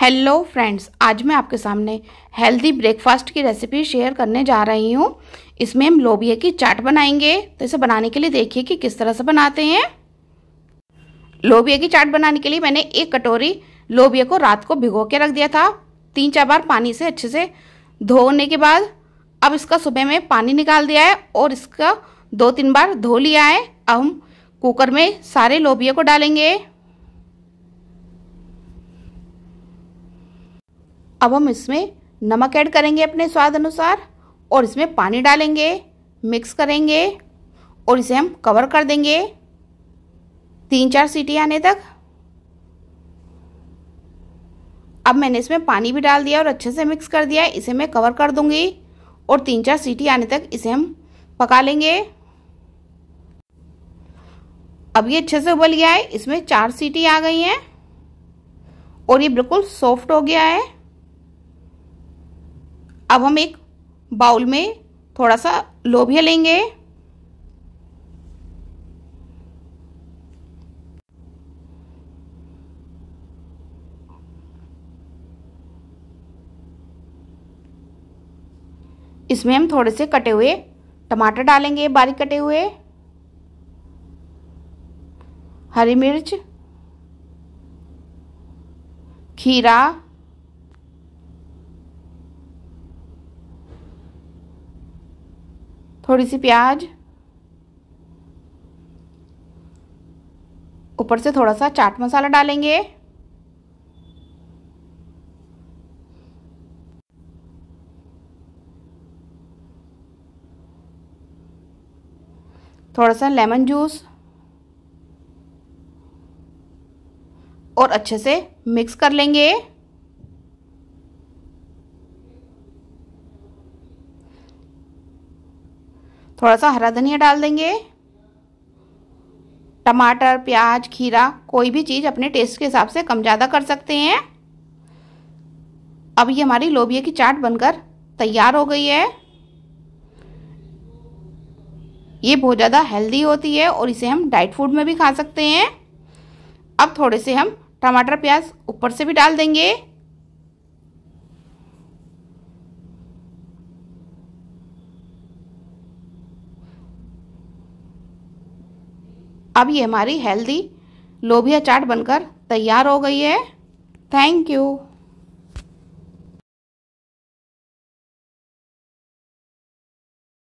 hello friends आज मैं आपके सामने हेल्दी ब्रेकफास्ट की रेसिपी शेयर करने जा रही हूँ इसमें हम लोबिया की चाट बनाएंगे तो इसे बनाने के लिए देखिए कि किस तरह से बनाते हैं लोबिया की चाट बनाने के लिए मैंने एक कटोरी लोबिया को रात को भिगो के रख दिया था तीन चार बार पानी से अच्छे से धोने के बाद अब इसका सुबह में पानी निकाल दिया है और इसका दो तीन बार धो लिया है अब हम कुकर में सारे लोबिया को डालेंगे अब हम इसमें नमक ऐड करेंगे अपने स्वाद अनुसार और इसमें पानी डालेंगे मिक्स करेंगे और इसे हम कवर कर देंगे तीन चार सीटी आने तक अब मैंने इसमें पानी भी डाल दिया और अच्छे से मिक्स कर दिया इसे मैं कवर कर दूंगी और तीन चार सीटी आने तक इसे हम पका लेंगे अब ये अच्छे से उबल गया है इसमें चार सीटी आ गई हैं और ये बिल्कुल सॉफ्ट हो गया है अब हम एक बाउल में थोड़ा सा लोभिया लेंगे इसमें हम थोड़े से कटे हुए टमाटर डालेंगे बारीक कटे हुए हरी मिर्च खीरा थोड़ी सी प्याज ऊपर से थोड़ा सा चाट मसाला डालेंगे थोड़ा सा लेमन जूस और अच्छे से मिक्स कर लेंगे थोड़ा सा हरा धनिया डाल देंगे टमाटर प्याज खीरा कोई भी चीज़ अपने टेस्ट के हिसाब से कम ज़्यादा कर सकते हैं अब ये हमारी लोबिया की चाट बनकर तैयार हो गई है ये बहुत ज़्यादा हेल्दी होती है और इसे हम डाइट फूड में भी खा सकते हैं अब थोड़े से हम टमाटर प्याज ऊपर से भी डाल देंगे अब ये हमारी हेल्दी लोभिया चाट बनकर तैयार हो गई है थैंक यू